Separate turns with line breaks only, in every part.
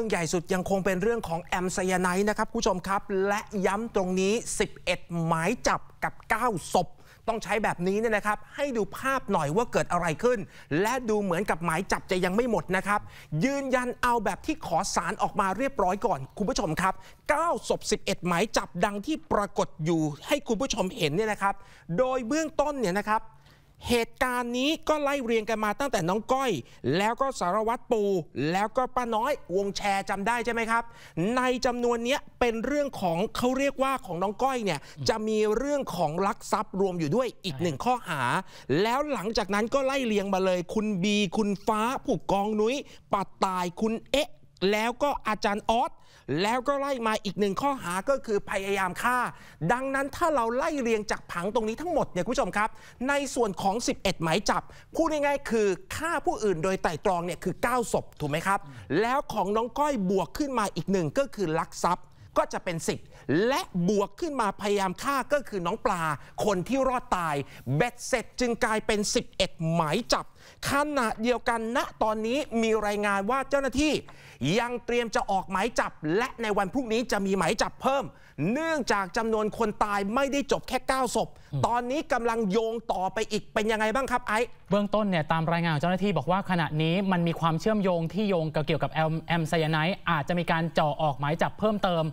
รื่องใหญ่สุดยังคงเป็นเรื่องของแอมไซยาไนนะครับผู้ชมครับ และย้ำตรงนี้ 11หมายจับกับ 9 ศพ ต้องใช้แบบนี้เนี่ยนะครับ ให้ดูภาพหน่อยว่าเกิดอะไรขึ้น และดูเหมือนกับหมายจับจะยังไม่หมดนะครับ ยืนยันเอาแบบที่ขอสารออกมาเรียบร้อยก่อนคุณผู้ชมครับ9ศพ11หมายจับดังที่ปรากฏอยู่ให้คุณผู้ชมเห็นเนี่ยนะครับ โดยเบื้องต้นเนี่ยนะครับเหตุการณ์นี้ก็ไล่เรียงกันมาตั้งแต่น้องก้อย แล้วก็สารวัตรปู แล้วก็ป้าน้อย วงแชร์จำได้ใช่ไหมครับในจำนวนนี้เป็นเรื่องของเขาเรียกว่าของน้องก้อยเนี่ยจะมีเรื่องของลักทรัพย์รวมอยู่ด้วยอีกหนึ่งข้อหา แล้วหลังจากนั้นก็ไล่เรียงมาเลย คุณบีคุณฟ้าผู้กองนุ้ยปัดตายคุณเอ๊ะแล้วก็อาจารย์ออสแล้วก็ไล่มาอีกหนึ่งข้อหาก็คือพยายามฆ่า ดังนั้นถ้าเราไล่เรียงจากผังตรงนี้ทั้งหมดเนี่ยคุณผู้ชมครับ ในส่วนของ 11หมายจับพูดง่ายๆ คือฆ่าผู้อื่นโดยไต่ตรองเนี่ยคือ9ศพถูกไหมครับ แล้วของน้องก้อยบวกขึ้นมาอีกหนึ่งก็คือลักทรัพย์ ก็จะเป็น 10 และบวกขึ้นมาพยายามฆ่าก็คือน้องปลา คนที่รอดตายเบ็ดเสร็จ จึงกลายเป็น 11หมายจับขณะเดียวกันณนะตอนนี้มีรายงานว่าเจ้าหน้าที่ ยังเตรียมจะออกหมายจับ และในวันพรุ่งนี้จะมีหมายจับเพิ่ม เนื่องจากจำนวนคนตายไม่ได้จบแค่9ศพตอนนี้กำลังโยงต่อไปอีกเป็นยังไงบ้างครับไอ้เบื้องต้นเนี่ยตามรายงานของเจ้าหน้าที่บอกว่าขณะนี้มันมีความเชื่อมโยงที่โยงเกี่ยวกับแอมไซยาไนท์อาจจะมีการจ่อออกหมายจับเพิ่มเติม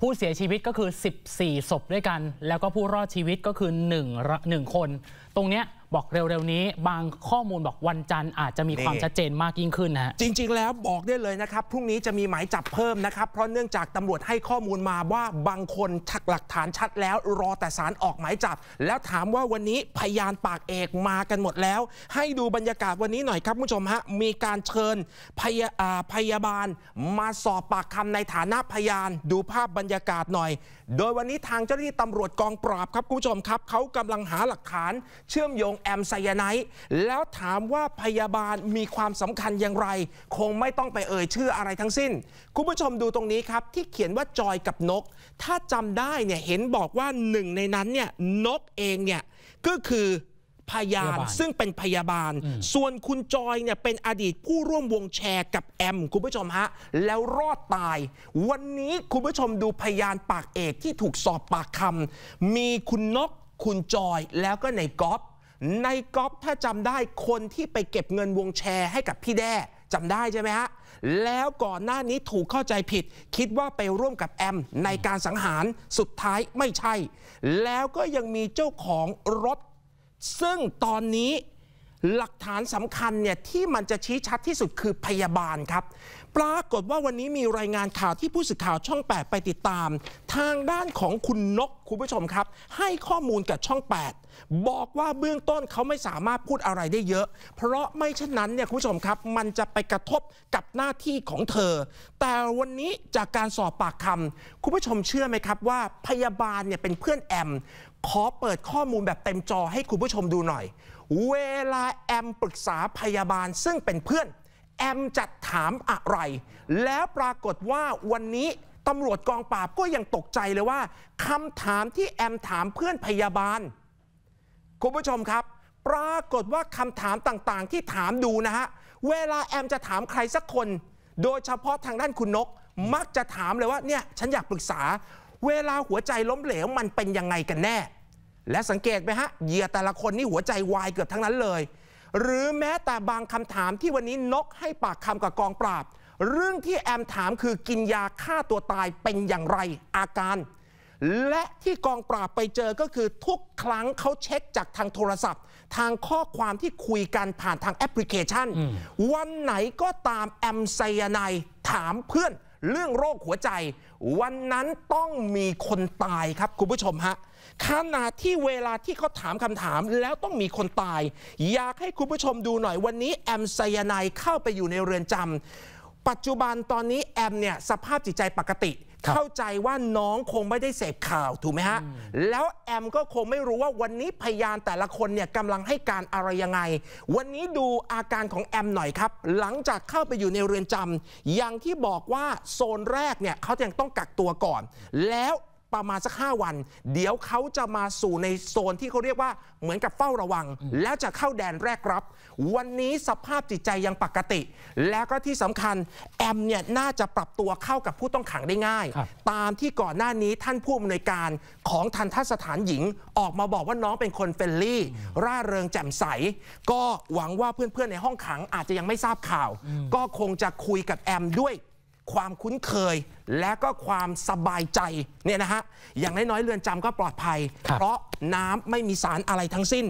ผู้เสียชีวิตก็คือ 14 ศพด้วยกัน แล้วก็ผู้รอดชีวิตก็คือ1 1คน ตรงเนี้ยบอกเร็วๆนี้บางข้อมูลบอกวันจันทร์ อาจจะมีความชัดเจนมากยิ่งขึ้นนะจริง ๆแล้วบอกได้เลยนะครับพรุ่งนี้จะมีหมายจับเพิ่มนะครับ เพราะเนื่องจากตำรวจให้ข้อมูลมาว่าบางคนชักหลักฐานชัดแล้วรอแต่สารออกหมายจับ แล้วถามว่าวันนี้ พยานปากเอกมากันหมดแล้ว ให้ดูบรรยากาศวันนี้หน่อยครับผู้ชมฮะมีการเชิญพยาพยาบาล มาสอบปากคำในฐานะพยาน ดูภาพบรรยากาศหน่อย โดยวันนี้ทางเจ้าหน้าที่ตำรวจกองปราบครับคุณผู้ชมครับเขากำลังหาหลักฐาน เชื่อมโยงแอมไซยาไนต์แล้วถามว่าพยาบาลมีความสำคัญอย่างไร คงไม่ต้องไปเอ่ยชื่ออะไรทั้งสิ้น คุณผู้ชมดูตรงนี้ครับที่เขียนว่าจอยกับนก ถ้าจำได้เนี่ยเห็นบอกว่าหนึ่งในนั้นเนี่ยนกเองเนี่ย ก็คือพยานซึ่งเป็นพยาบาล ส่วนคุณจอยเนี่ยเป็นอดีต ผู้ร่วมวงแชร์กับแอมคุณผู้ชมฮะ แล้วรอดตาย วันนี้คุณผู้ชมดูพยานปากเอกที่ถูกสอบปากคำมีคุณนกคุณจอยแล้วก็ในกอล์ฟในก๊อฟถ้าจำได้คนที่ไปเก็บเงินวงแชร์ให้กับพี่แด้จำได้ใช่ไหมฮะแล้วก่อนหน้านี้ถูกเข้าใจผิด คิดว่าไปร่วมกับแอม ในการสังหารสุดท้ายไม่ใช่ แล้วก็ยังมีเจ้าของรถ ซึ่งตอนนี้หลักฐานสำคัญเนี่ยที่มันจะชี้ชัดที่สุดคือพยาบาลครับ ปรากฏว่าวันนี้มีรายงานข่าวที่ผู้สื่อข่าวช่อง8ไปติดตาม ทางด้านของคุณนกคุณผู้ชมครับให้ข้อมูลกับช่อง 8 บอกว่าเบื้องต้นเขาไม่สามารถพูดอะไรได้เยอะ เพราะไม่เช่นนั้นเนี่ยคุณผู้ชมครับ มันจะไปกระทบกับหน้าที่ของเธอ แต่วันนี้จากการสอบปากคำคุณผู้ชมเชื่อไหมครับว่าพยาบาลเนี่ยเป็นเพื่อนแอมขอเปิดข้อมูลแบบเต็มจอให้คุณผู้ชมดูหน่อย เวลาแอมปรึกษาพยาบาลซึ่งเป็นเพื่อนแอมจะถามอะไร แล้วปรากฏว่าวันนี้ตำรวจกองปราบก็ยังตกใจเลยว่าคำถามที่แอมถามเพื่อนพยาบาล คุณผู้ชมครับ ปรากฏว่าคำถามต่างๆ ที่ถามดูนะฮะเวลาแอมจะถามใครสักคน โดยเฉพาะทางด้านคุณนก มักจะถามเลยว่าเนี่ยฉันอยากปรึกษา เวลาหัวใจล้มเหลวมันเป็นยังไงกันแน่ และสังเกตไหมฮะเหยื่อแต่ละคนนี่หัวใจวายเกือบทั้งนั้นเลยหรือแม้แต่บางคำถามที่วันนี้นกให้ปากคำกับกองปราบเรื่องที่แอมถามคือกินยาฆ่าตัวตายเป็นอย่างไรอาการ และที่กองปราบไปเจอก็คือทุกครั้งเขาเช็คจากทางโทรศัพท์ ทางข้อความที่คุยกันผ่านทางแอปพลิเคชัน วันไหนก็ตามแอมไซยาไนถามเพื่อนเรื่องโรคหัวใจ วันนั้นต้องมีคนตายครับคุณผู้ชมฮะขณะที่เวลาที่เขาถามคำถามแล้วต้องมีคนตาย อยากให้คุณผู้ชมดูหน่อยวันนี้แอมไซยาไนเข้าไปอยู่ในเรือนจำปัจจุบันตอนนี้แอมเนี่ยสภาพจิตใจปกติ เข้าใจว่าน้องคงไม่ได้เสพข่าวถูกไหมฮะแล้วแอมก็คงไม่รู้ว่าวันนี้พยานแต่ละคนเนี่ยกำลังให้การอะไรยังไง วันนี้ดูอาการของแอมหน่อยครับ หลังจากเข้าไปอยู่ในเรือนจำอย่างที่บอกว่าโซนแรกเนี่ยเขายังต้องกักตัวก่อนแล้วประมาณสัก 5 วัน เดี๋ยวเขาจะมาสู่ในโซนที่เขาเรียกว่าเหมือนกับเฝ้าระวัง แล้วจะเข้าแดนแรกรับ วันนี้สภาพจิตใจยังปกติ แล้วก็ที่สำคัญ แอมเนี่ย น่าจะปรับตัวเข้ากับผู้ต้องขังได้ง่าย ตามที่ก่อนหน้านี้ท่านผู้อำนวยการของทันทสถานหญิง ออกมาบอกว่าน้องเป็นคนเฟลลี่ ร่าเริงแจ่มใส ก็หวังว่าเพื่อนๆในห้องขังอาจจะยังไม่ทราบข่าว ก็คงจะคุยกับแอมด้วยความคุ้นเคยและก็ความสบายใจเนี่ยนะฮะอย่างน้อยๆเรือนจำก็ปลอดภัย เพราะน้ำไม่มีสารอะไรทั้งสิ้น